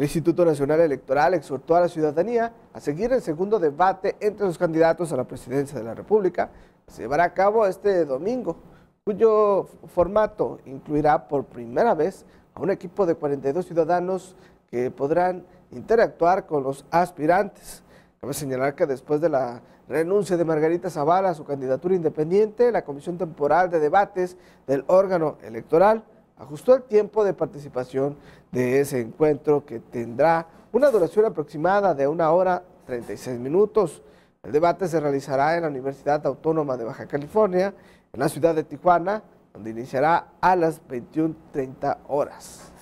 El Instituto Nacional Electoral exhortó a la ciudadanía a seguir el segundo debate entre los candidatos a la presidencia de la República. Se llevará a cabo este domingo, cuyo formato incluirá por primera vez a un equipo de 42 ciudadanos que podrán interactuar con los aspirantes. Cabe señalar que después de la renuncia de Margarita Zavala a su candidatura independiente, la Comisión Temporal de Debates del órgano electoral ajustó el tiempo de participación de ese encuentro que tendrá una duración aproximada de una hora 36 minutos. El debate se realizará en la Universidad Autónoma de Baja California, en la ciudad de Tijuana, donde iniciará a las 21.30 horas.